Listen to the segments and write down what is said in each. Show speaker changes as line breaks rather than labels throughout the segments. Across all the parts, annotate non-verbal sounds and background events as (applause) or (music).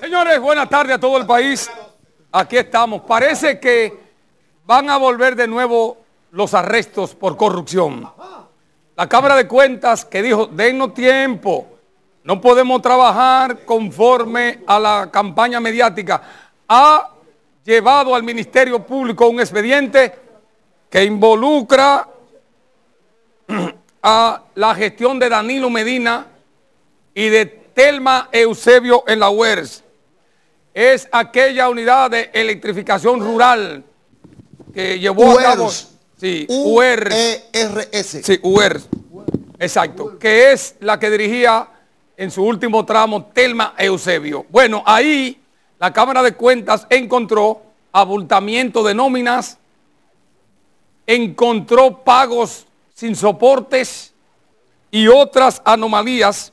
Señores, buenas tardes a todo el país. Aquí estamos. Parece que van a volver de nuevo los arrestos por corrupción. La Cámara de Cuentas que dijo, denos tiempo, no podemos trabajar conforme a la campaña mediática, ha llevado al Ministerio Público un expediente que involucra (clears throat) a la gestión de Danilo Medina y de Telma Eusebio en la UERS es aquella unidad de electrificación rural que llevó a cabo... Sí, e UERS. sí, UERS. Exacto, que es la que dirigía en su último tramo Telma Eusebio. Bueno, ahí la Cámara de Cuentas encontró abultamiento de nóminas, encontró pagos sin soportes y otras anomalías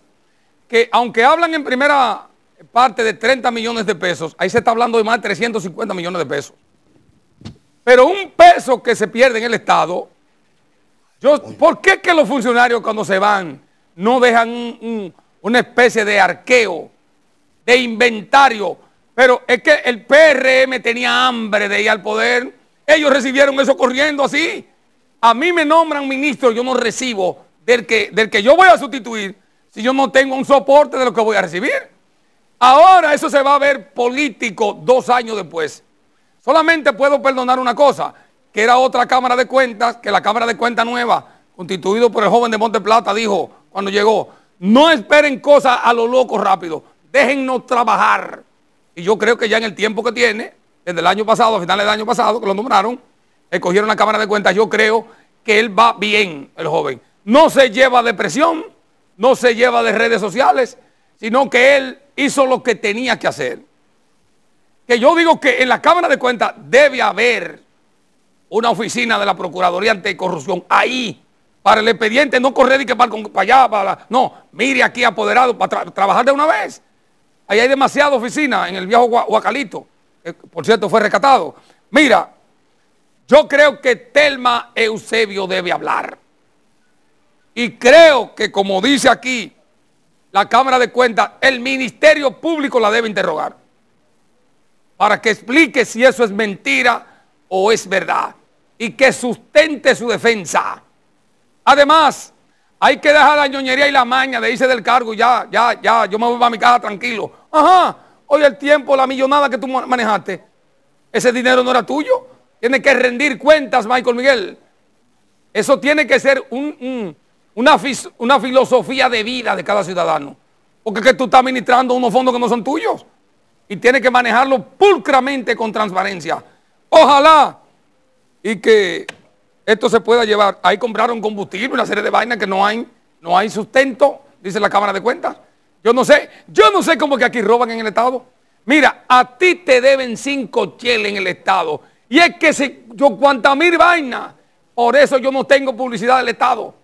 que aunque hablan en primera parte de 30 millones de pesos, ahí se está hablando de más de 350 millones de pesos. Pero un peso que se pierde en el Estado, ¿por qué que los funcionarios cuando se van no dejan una especie de arqueo, de inventario? Pero es que el PRM tenía hambre de ir al poder. Ellos recibieron eso corriendo así. A mí me nombran ministro, yo no recibo del que, del que yo voy a sustituir si yo no tengo un soporte de lo que voy a recibir. Ahora eso se va a ver político dos años después. Solamente puedo perdonar una cosa, que era otra Cámara de Cuentas, que la Cámara de Cuentas nueva, constituido por el joven de Monte Plata, dijo cuando llegó, no esperen cosas a lo loco rápido, déjennos trabajar. Y yo creo que ya en el tiempo que tiene, desde el año pasado, a finales del año pasado, que lo nombraron, escogieron la Cámara de Cuentas, yo creo que él va bien, el joven. No se lleva de presión, no se lleva de redes sociales, sino que él hizo lo que tenía que hacer. Que yo digo que en la Cámara de Cuentas debe haber una oficina de la Procuraduría corrupción ahí, para el expediente, no correr y que para, allá, para, no, mire aquí apoderado, para trabajar de una vez. Ahí hay demasiada oficina en el viejo Huacalito, eh, por cierto fue rescatado. Mira, yo creo que Telma Eusebio debe hablar. Y creo que como dice aquí, la Cámara de Cuentas, el Ministerio Público la debe interrogar para que explique si eso es mentira o es verdad y que sustente su defensa. Además, hay que dejar la ñoñería y la maña de irse del cargo, ya, ya, ya, yo me voy a mi casa tranquilo. Ajá, hoy el tiempo, la millonada que tú manejaste, ese dinero no era tuyo. Tiene que rendir cuentas, Michael Miguel. Eso tiene que ser un una, filosofía de vida de cada ciudadano. Porque que tú estás administrando unos fondos que no son tuyos y tienes que manejarlo pulcramente con transparencia. Ojalá y que esto se pueda llevar. Ahí compraron combustible, una serie de vainas que no hay, no hay sustento, dice la Cámara de Cuentas. Yo no sé, yo no sé cómo que aquí roban en el Estado. Mira, a ti te deben cinco cheles en el Estado. Y es que si yo cuanta mil vainas, por eso yo no tengo publicidad del Estado.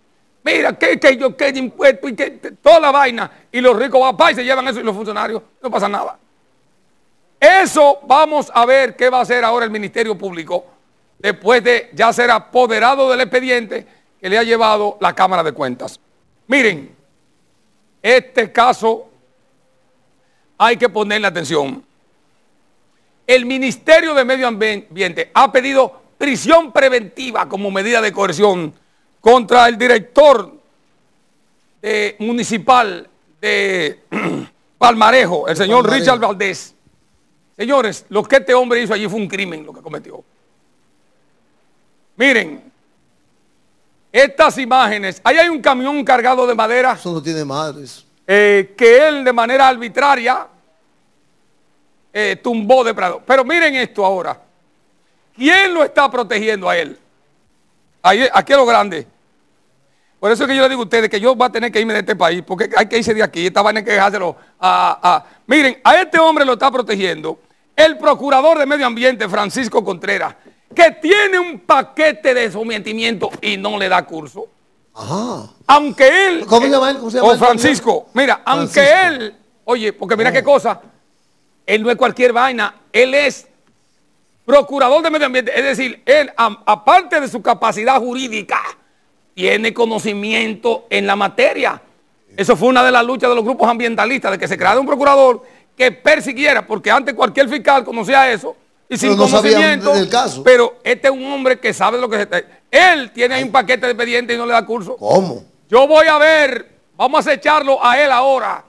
Mira, que, que yo, impuesto y que toda la vaina. Y los ricos van y se llevan eso y los funcionarios. No pasa nada. Eso vamos a ver qué va a hacer ahora el Ministerio Público después de ya ser apoderado del expediente que le ha llevado la Cámara de Cuentas. Miren, este caso hay que ponerle atención. El Ministerio de Medio Ambiente ha pedido prisión preventiva como medida de coerción contra el director municipal de (clears throat) Palmarejo, el señor Richard Valdés. Señores, lo que este hombre hizo allí fue un crimen lo que cometió. Miren, estas imágenes, ahí hay un camión cargado de madera. Eso no tiene madres. Eh, que él de manera arbitraria eh, tumbó de Prado. Pero miren esto ahora. ¿Quién lo está protegiendo a él? Ahí, aquí es lo grande. Por eso es que yo le digo a ustedes que yo voy a tener que irme de este país, porque hay que irse de aquí, esta vaina que dejárselo a, Miren, a este hombre lo está protegiendo el procurador de medio ambiente, Francisco Contreras, que tiene un paquete de sometimiento y no le da curso. Aunque él... o oh, Francisco, mira, aunque él... Oye, porque mira qué oh. cosa, él no es cualquier vaina, él es procurador de medio ambiente, es decir, él, aparte de su capacidad jurídica tiene conocimiento en la materia. Eso fue una de las luchas de los grupos ambientalistas, de que se creara un procurador que persiguiera, porque antes cualquier fiscal conocía eso y sin conocimiento. Del caso. Pero este es un hombre que sabe lo que se está. Él tiene ahí un paquete de expediente y no le da curso. ¿Cómo? Yo voy a ver, vamos a echarlo a él ahora,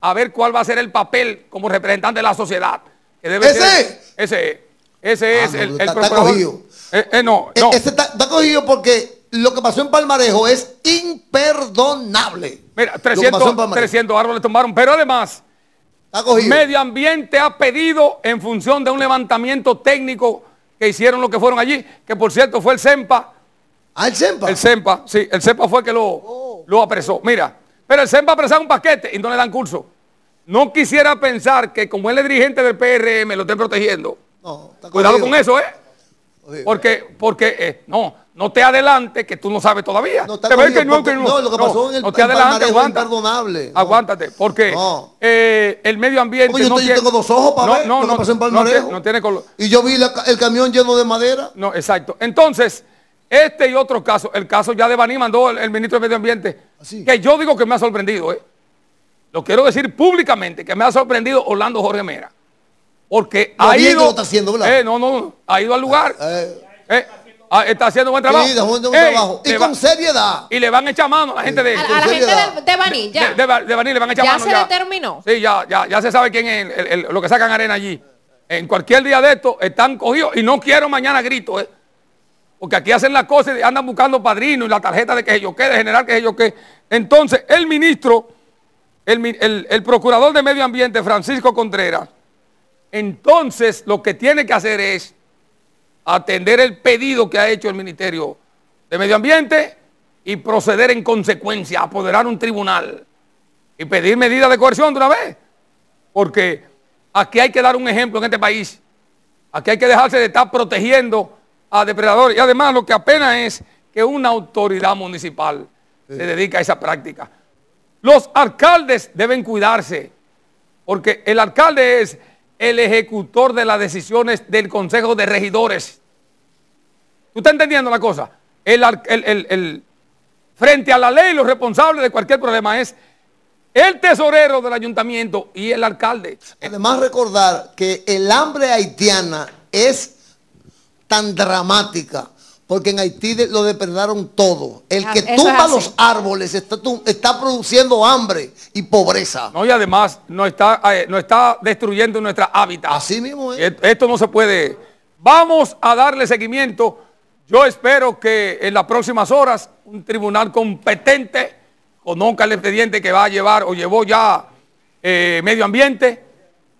a ver cuál va a ser el papel como representante de la sociedad. Que ese ese, ese es ah, el, el está, cogido. Eh, eh, no, eh, no. Ese está, está cogido porque lo que pasó en Palmarejo es imperdonable. Mira, 300, árboles tomaron, pero además, medio ambiente ha pedido en función de un levantamiento técnico que hicieron los que fueron allí, que por cierto fue el SEMPA. Ah, el CEMPA. El SEMPA, sí, el SEMPA fue que oh. lo, apresó. Mira, pero el SEMPA apresó un paquete y no le dan curso. No quisiera pensar que como él es dirigente del PRM, lo esté protegiendo. Cuidado con eso, ¿eh? Porque, porque eh, no, no te adelante que tú no sabes todavía. No, te lo que pasó en el imperdonable. Aguántate, porque eh, el medio ambiente. yo no tengo dos ojos para pasó en No, Y yo vi el camión lleno de madera. No, exacto. Entonces, este y otro caso, el caso ya de Baní mandó el, ministro de Medio Ambiente, ah, que yo digo que me ha sorprendido, eh. Lo quiero decir públicamente, que me ha sorprendido Orlando Jorge Mera. Porque ha ido. está haciendo, eh, no, no, ha ido al lugar. Eh, eh. Ah, está haciendo buen trabajo. buen trabajo. y con seriedad. Y le van a echar mano a la gente de. A, la gente
de, Baní, ya. De,
van ya Se ya se
determinó.
Sí, ya, ya, ya se sabe quién es lo que sacan arena allí. En cualquier día de esto están cogidos y no quiero mañana gritos. Porque aquí hacen las cosas y andan buscando padrinos, y la tarjeta de que ellos yo de general que ellos Entonces, el ministro, el, el procurador de Medio Ambiente, Francisco Contreras entonces lo que tiene que hacer es atender el pedido que ha hecho el Ministerio de Medio Ambiente y proceder en consecuencia, apoderar un tribunal y pedir medidas de coerción de una vez. Porque aquí hay que dar un ejemplo en este país. Aquí hay que dejarse de estar protegiendo a depredadores. Y además lo que apenas es que una autoridad municipal se dedica a esa práctica. Los alcaldes deben cuidarse, porque el alcalde es el ejecutor de las decisiones del Consejo de Regidores. ¿Tú estás entendiendo la cosa? frente a la ley, los responsables de cualquier problema es el tesorero del ayuntamiento y el alcalde. Además, recordar que el hambre haitiana es tan dramática
porque en Haití lo depredaron todo. El ah, que tumba los árboles está,
produciendo hambre y pobreza. No, y además no está, eh, no está destruyendo nuestra hábitat. Así mismo es. Esto no se puede. Vamos a darle seguimiento. Yo espero que en las próximas horas un tribunal competente conozca el expediente que va a llevar o llevó ya eh, medio ambiente.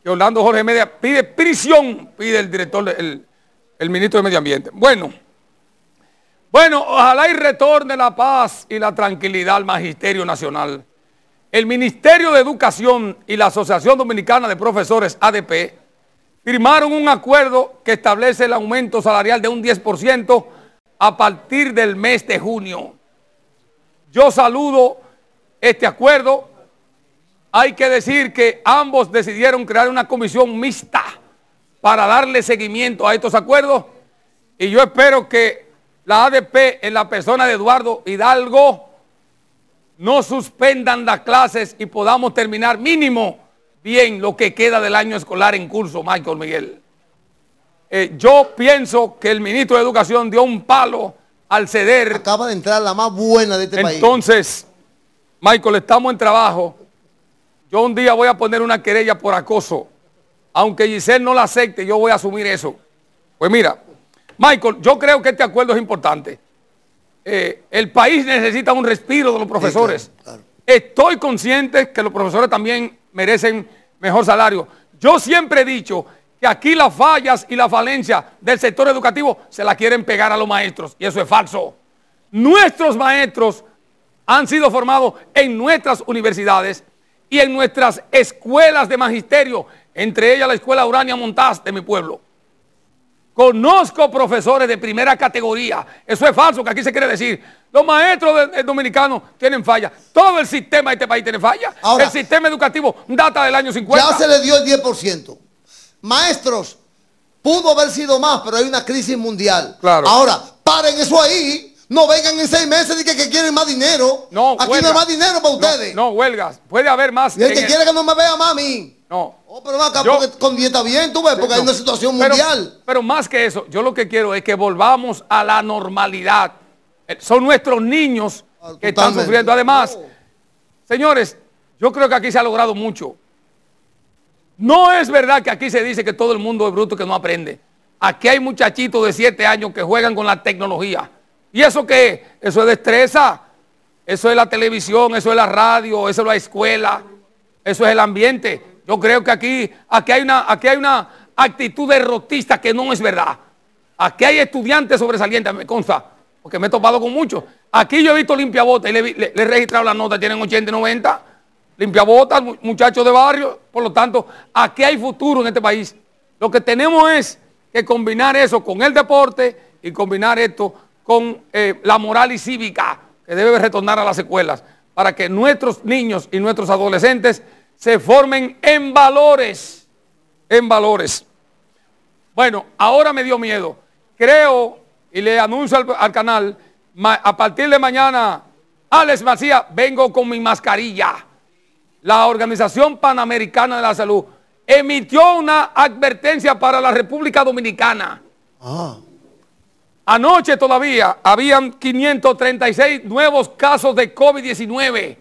Que Orlando Jorge Media pide prisión, pide el director, el ministro de Medio Ambiente. Bueno. Bueno, ojalá y retorne la paz y la tranquilidad al Magisterio Nacional. El Ministerio de Educación y la Asociación Dominicana de Profesores, ADP, firmaron un acuerdo que establece el aumento salarial de un 10% a partir del mes de junio. Yo saludo este acuerdo. Hay que decir que ambos decidieron crear una comisión mixta para darle seguimiento a estos acuerdos y yo espero que la ADP en la persona de Eduardo Hidalgo no suspendan las clases y podamos terminar mínimo bien lo que queda del año escolar en curso, Michael Miguel. Eh, yo pienso que el ministro de Educación dio un palo al ceder. Acaba de entrar la más buena de este Entonces, país. Entonces, Michael, estamos en trabajo. Yo un día voy a poner una querella por acoso. Aunque Giselle no la acepte, yo voy a asumir eso. Pues mira, Michael, yo creo que este acuerdo es importante. Eh, el país necesita un respiro de los profesores. Estoy consciente que los profesores también merecen mejor salario. Yo siempre he dicho que aquí las fallas y la falencia del sector educativo se la quieren pegar a los maestros y eso es falso. Nuestros maestros han sido formados en nuestras universidades y en nuestras escuelas de magisterio, entre ellas la Escuela Urania Montaz de mi pueblo. Conozco profesores de primera categoría. Eso es falso, que aquí se quiere decir. Los maestros dominicanos tienen falla. Todo el sistema de este país tiene falla. el sistema educativo data del año 50. Ya se le dio el
10%. Maestros, pudo haber sido más, pero hay una crisis mundial. Claro. Ahora, paren eso ahí. No vengan en seis meses y que, quieren más dinero. No, Aquí no hay más dinero
para ustedes. No, huelgas. Puede haber más. Y el que quiere que
no me vea mami. No. Oh, pero acá
con dieta bien, tú porque hay una situación mundial. Pero, más que eso, yo lo que quiero es que volvamos a la normalidad. Eh, son nuestros niños ah, que están sufriendo. Además, oh. señores, yo creo que aquí se ha logrado mucho. No es verdad que aquí se dice que todo el mundo es bruto que no aprende. Aquí hay muchachitos de 7 años que juegan con la tecnología. ¿Y eso qué es? Eso es destreza. Eso es la televisión, eso es la radio, eso es la escuela, eso es el ambiente. Yo creo que aquí, aquí, hay una, aquí hay una actitud derrotista que no es verdad. Aquí hay estudiantes sobresalientes, me consta, porque me he topado con muchos. Aquí yo he visto limpiabotas y le, he registrado las notas, tienen 80 y 90. Limpiabotas, muchachos de barrio. Por lo tanto, aquí hay futuro en este país. Lo que tenemos es que combinar eso con el deporte y combinar esto con eh, la moral y cívica que debe retornar a las escuelas para que nuestros niños y nuestros adolescentes se formen en valores, en valores. Bueno, ahora me dio miedo. Creo y le anuncio al, canal, a partir de mañana, Alex Macías, vengo con mi mascarilla. La Organización Panamericana de la Salud emitió una advertencia para la República Dominicana. Ah. Anoche todavía habían 536 nuevos casos de COVID-19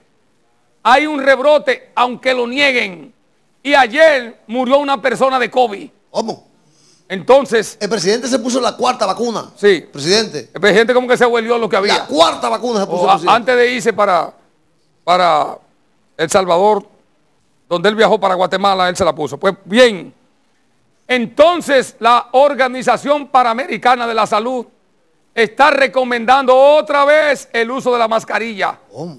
hay un rebrote, aunque lo nieguen. Y ayer murió una persona de COVID. ¿Cómo? Entonces. El presidente se puso la cuarta vacuna. Sí. Presidente. El presidente como que se volvió lo que había. La cuarta vacuna se puso. antes de irse para, para El Salvador, donde él viajó para Guatemala, él se la puso. Pues bien. Entonces la Organización Panamericana de la Salud está recomendando otra vez el uso de la mascarilla. ¿Cómo?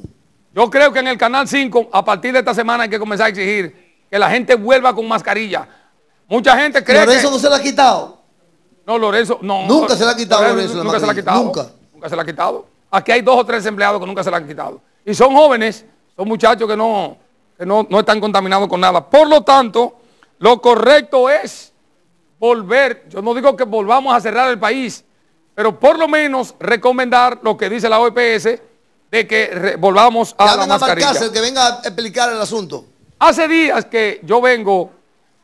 Yo creo que en el Canal 5, a partir de esta semana, hay que comenzar a exigir que la gente vuelva con mascarilla. Mucha gente cree Lorenzo no se la ha quitado. No, Lorenzo, no. Nunca se la ha quitado Lorenzo. nunca se la ha quitado. Nunca. se la ha quitado. Aquí hay dos o tres empleados que nunca se la han quitado. Y son jóvenes, son muchachos que no, no están contaminados con nada. Por lo tanto, lo correcto es volver. Yo no digo que volvamos a cerrar el país, pero por lo menos recomendar lo que dice la OPS de que volvamos a la mascarilla. que venga a explicar el asunto. Hace días que yo vengo,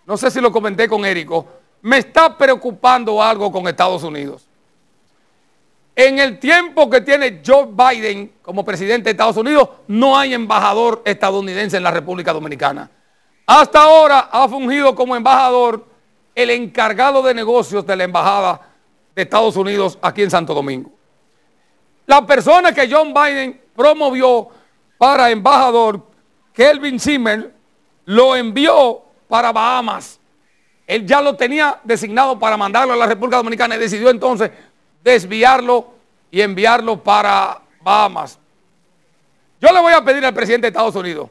no sé si lo comenté con Érico, me está preocupando algo con Estados Unidos. En el tiempo que tiene Joe Biden como presidente de Estados Unidos, no hay embajador estadounidense en la República Dominicana. Hasta ahora ha fungido como embajador el encargado de negocios de la Embajada de Estados Unidos aquí en Santo Domingo. La persona que John Biden promovió para embajador, Kelvin Zimmer, lo envió para Bahamas. Él ya lo tenía designado para mandarlo a la República Dominicana y decidió entonces desviarlo y enviarlo para Bahamas. Yo le voy a pedir al presidente de Estados Unidos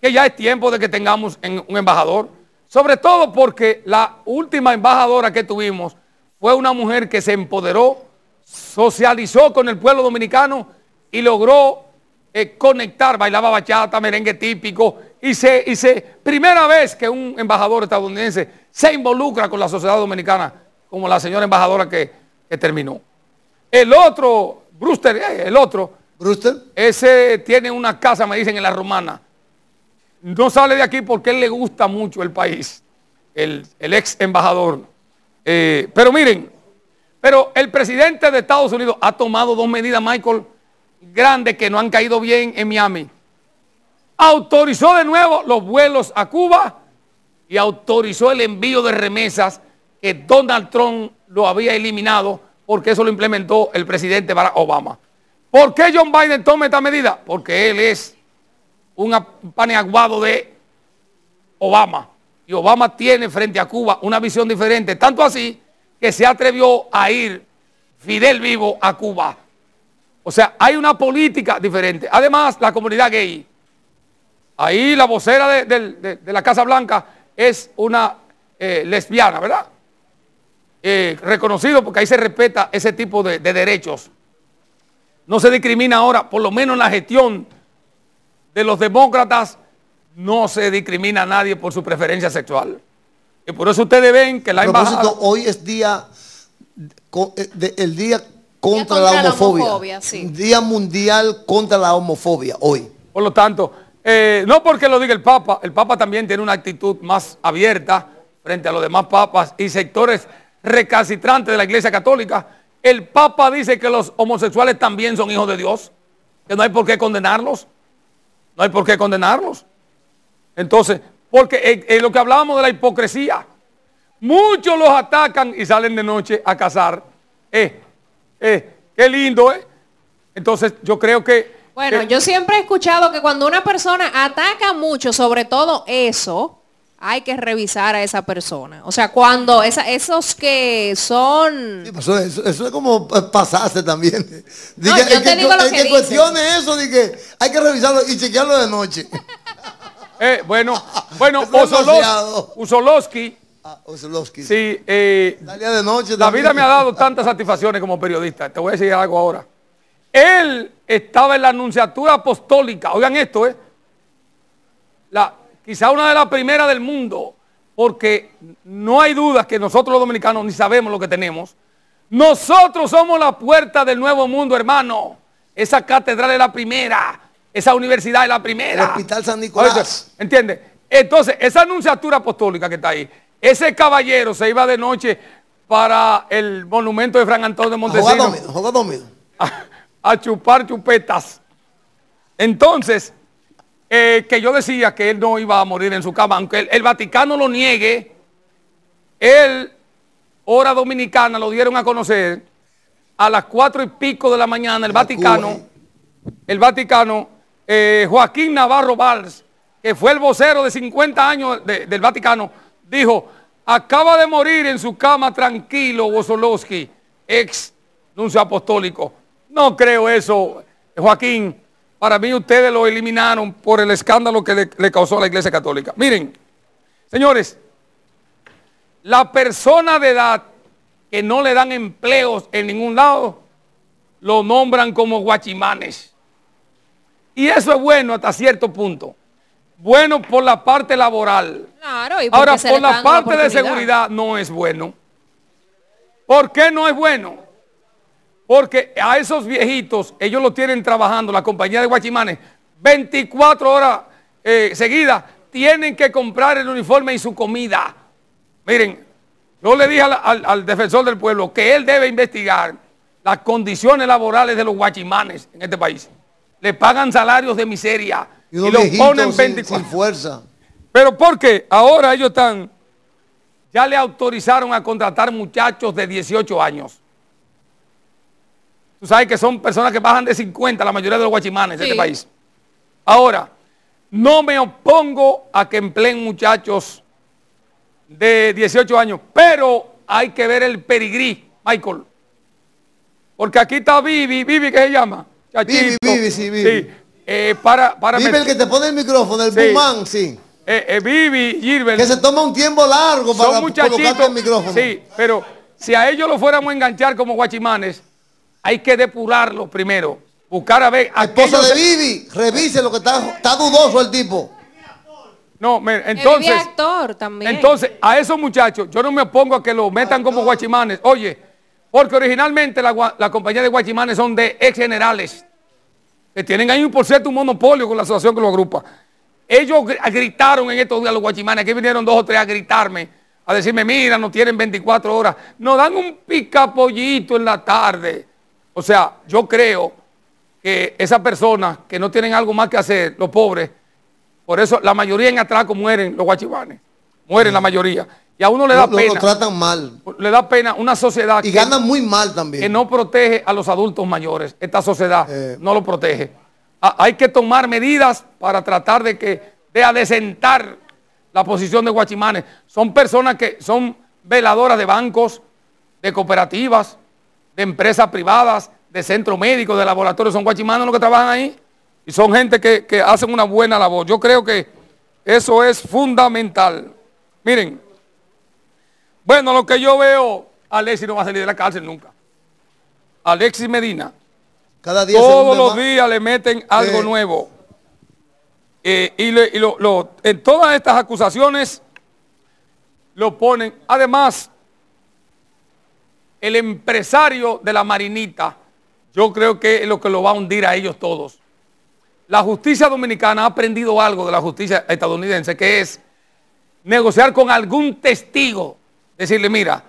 que ya es tiempo de que tengamos un embajador, sobre todo porque la última embajadora que tuvimos fue una mujer que se empoderó socializó con el pueblo dominicano y logró eh, conectar, bailaba bachata, merengue típico, y se, y se, primera vez que un embajador estadounidense se involucra con la sociedad dominicana, como la señora embajadora que, terminó. El otro, Brewster, eh, el otro, ese tiene una casa, me dicen, en la romana. No sale de aquí porque él le gusta mucho el país, el, ex embajador. Eh, pero miren, pero el presidente de Estados Unidos ha tomado dos medidas, Michael, grandes que no han caído bien en Miami. Autorizó de nuevo los vuelos a Cuba y autorizó el envío de remesas que Donald Trump lo había eliminado porque eso lo implementó el presidente Barack Obama. ¿Por qué John Biden toma esta medida? Porque él es un paneaguado de Obama. Y Obama tiene frente a Cuba una visión diferente. Tanto así que se atrevió a ir Fidel vivo a Cuba. O sea, hay una política diferente. Además, la comunidad gay, ahí la vocera de, la Casa Blanca es una eh, lesbiana, ¿verdad? Eh, reconocido porque ahí se respeta ese tipo de, de derechos. No se discrimina ahora, por lo menos en la gestión de los demócratas, no se discrimina a nadie por su preferencia sexual. Y por eso ustedes ven que la embajada...
hoy es día, eh, el día contra, la homofobia. Día mundial contra la homofobia, hoy.
Por lo tanto, eh, no porque lo diga el Papa, el Papa también tiene una actitud más abierta frente a los demás papas y sectores recalcitrantes de la Iglesia Católica. El Papa dice que los homosexuales también son hijos de Dios, que no hay por qué condenarlos, no hay por qué condenarlos. Entonces, porque eh, eh, lo que hablábamos de la hipocresía. Muchos los atacan y salen de noche a cazar. Eh, eh, qué lindo, ¿eh? Entonces yo creo que... Bueno, eh, yo siempre he escuchado que cuando
una persona ataca mucho, sobre todo eso, hay que revisar a esa persona. O sea, cuando esos que son... eso, es como pasarse
también. que, eso,
dije, hay que revisarlo y chequearlo de noche.
Eh, bueno, (laughs) bueno, Usoloski. Ah, eh, la vida me ha dado tantas satisfacciones como periodista. Te voy a decir algo ahora. Él estaba en la Anunciatura Apostólica. Oigan esto, ¿eh? La, quizá una de las primeras del mundo, porque no hay duda que nosotros los dominicanos ni sabemos lo que tenemos. Nosotros somos la puerta del nuevo mundo, hermano. Esa catedral es la primera. Esa universidad es la primera. El Hospital San Nicolás. ¿Entiendes? Entonces, esa anunciatura apostólica que está ahí, ese caballero se iba de noche para el monumento de Fran Antonio de Montesinos. A, (laughs) a, a, chupar chupetas. Entonces, eh, que yo decía que él no iba a morir en su cama, aunque el, Vaticano lo niegue, él, hora dominicana, lo dieron a conocer a las cuatro y pico de la mañana, el Vaticano, el Vaticano eh, Joaquín Navarro Valls, que fue el vocero de 50 años del Vaticano, dijo, acaba de morir en su cama tranquilo Bosolowski, ex nuncio apostólico. No creo eso, Joaquín. Para mí ustedes lo eliminaron por el escándalo que le, le causó a la Iglesia Católica. Miren, señores, la persona de edad que no le dan empleos en ningún lado, lo nombran como guachimanes. Y eso es bueno hasta cierto punto. Bueno por la parte laboral.
Ahora, por la parte de seguridad
no es bueno. ¿Por qué no es bueno? Porque a esos viejitos, ellos lo tienen trabajando, la compañía de Guachimanes, 24 horas eh, seguidas, tienen que comprar el uniforme y su comida. Miren, yo le dije al, defensor del pueblo que él debe investigar las condiciones laborales de los guachimanes en este país le pagan salarios de miseria y, los ponen 24. Sin, fuerza. Pero porque ahora ellos están, ya le autorizaron a contratar muchachos de 18 años. Tú sabes que son personas que bajan de 50, la mayoría de los guachimanes de este país. Ahora, no me opongo a que empleen muchachos de 18 años, pero hay que ver el perigrí, Michael. Porque aquí está Vivi, Vivi, ¿qué se llama? Vivi, Vivi, sí, Vivi. Eh, para, para el que te pone
el micrófono, el sí. Bumán, sí.
Eh, eh, Vivi, Gilbert. Que se toma un tiempo largo para en el micrófono. Sí, pero si a ellos lo fuéramos a enganchar como guachimanes, hay que depurarlo primero. Buscar a ver... a Esposa de Vivi, revise lo que está, está dudoso el tipo. No, entonces...
actor Entonces,
a esos muchachos, yo no me opongo a que lo metan ah, como guachimanes. Oye, porque originalmente la, compañía de Guachimanes son de ex generales. Que tienen ahí por cierto un monopolio con la asociación que lo agrupa. Ellos gritaron en estos días los guachimanes, que vinieron dos o tres a gritarme, a decirme, mira, no tienen 24 horas. Nos dan un picapollito en la tarde. O sea, yo creo que esas personas que no tienen algo más que hacer, los pobres, por eso la mayoría en atraco mueren los guachimanes. Mueren la mm. mayoría. Y a uno le da pena. Lo tratan mal. Le da pena una sociedad. Y gana muy mal también. Que no protege a los adultos mayores. Esta sociedad eh. no lo protege. Ah, hay que tomar medidas para tratar de que de adecentar la posición de Guachimanes. Son personas que son veladoras de bancos, de cooperativas, de empresas privadas, de centros médicos, de laboratorios. Son guachimanos los que trabajan ahí. Y son gente que, que hacen una buena labor. Yo creo que eso es fundamental. Miren. Bueno, lo que yo veo, Alexis no va a salir de la cárcel nunca. Alexis Medina. Cada día todos los días le meten algo eh. nuevo. Eh, y, en todas estas acusaciones lo ponen. Además, el empresario de la marinita, yo creo que es lo que lo va a hundir a ellos todos. La justicia dominicana ha aprendido algo de la justicia estadounidense, que es negociar con algún testigo Decirle, mira,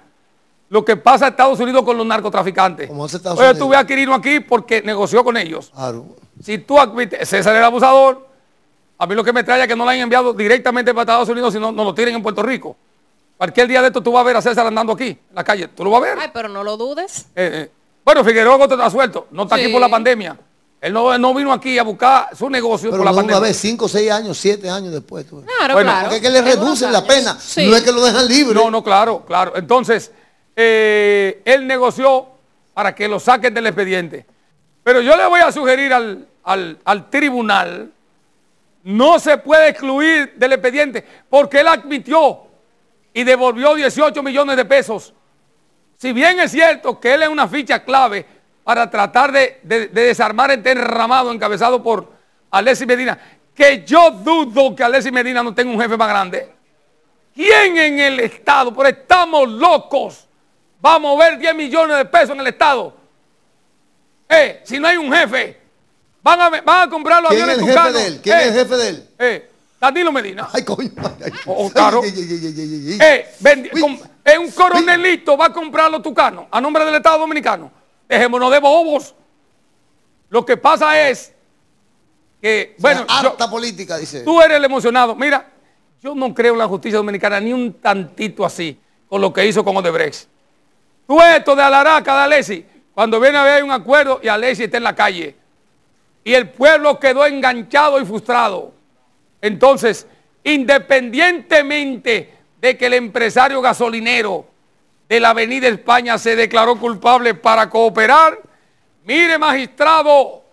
lo que pasa en Estados Unidos con los narcotraficantes. Yo estuve Oye, a aquí porque negoció con ellos. Claro. Si tú admites, César era abusador, a mí lo que me trae es que no lo han enviado directamente para Estados Unidos, sino no lo tiren en Puerto Rico. Cualquier día de esto tú vas a ver a César andando aquí, en la calle. Tú lo vas a ver. Ay,
pero no lo dudes.
Eh, eh. Bueno, Figueroa está suelto. No está aquí por la pandemia. Él no, vino aquí a buscar su negocio Pero por la no pandemia. una vez,
5, 6 años, 7 años después. Claro, es que le reducen la pena, no es que lo dejan libre. No,
no, claro, claro. Entonces, eh, él negoció para que lo saquen del expediente. Pero yo le voy a sugerir al, al tribunal, no se puede excluir del expediente, porque él admitió y devolvió 18 millones de pesos. Si bien es cierto que él es una ficha clave, para tratar de, desarmar este enramado encabezado por Alessi Medina. Que yo dudo que Alessi Medina no tenga un jefe más grande. ¿Quién en el Estado? Por estamos locos. Va a mover 10 millones de pesos en el Estado. Eh, si no hay un jefe, van a, comprarlo a comprar los aviones tucanos. ¿Quién es el eh, jefe de él? Eh, Danilo Medina. Ay, coño. o, caro. un coronelito va a comprar los tucanos a nombre del Estado Dominicano. Dejémonos de bobos. Lo que pasa es que, bueno, harta política, dice. Tú eres el emocionado. Mira, yo no creo en la justicia dominicana ni un tantito así con lo que hizo con Odebrecht. Tú esto de Alaraca, de Alessi, cuando viene a ver un acuerdo y Alessi está en la calle. Y el pueblo quedó enganchado y frustrado. Entonces, independientemente de que el empresario gasolinero de la Avenida España se declaró culpable para cooperar. Mire, magistrado,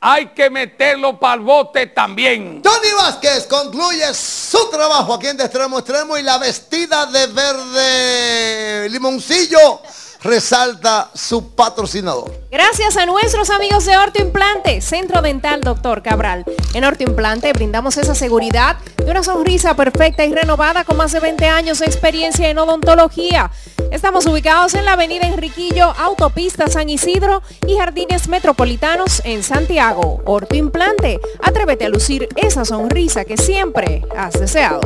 hay que meterlo para el bote también. Tony Vázquez
concluye su trabajo aquí en de extremo extremo y la vestida de verde limoncillo resalta su patrocinador. Gracias a nuestros amigos de Orto Implante, Centro Dental Doctor Cabral. En Orto Implante brindamos esa seguridad de una sonrisa perfecta y renovada con más de 20 años de experiencia en odontología. Estamos ubicados en la avenida Enriquillo, autopista San Isidro y Jardines Metropolitanos en Santiago. Orto Implante, atrévete a lucir esa
sonrisa que siempre has deseado.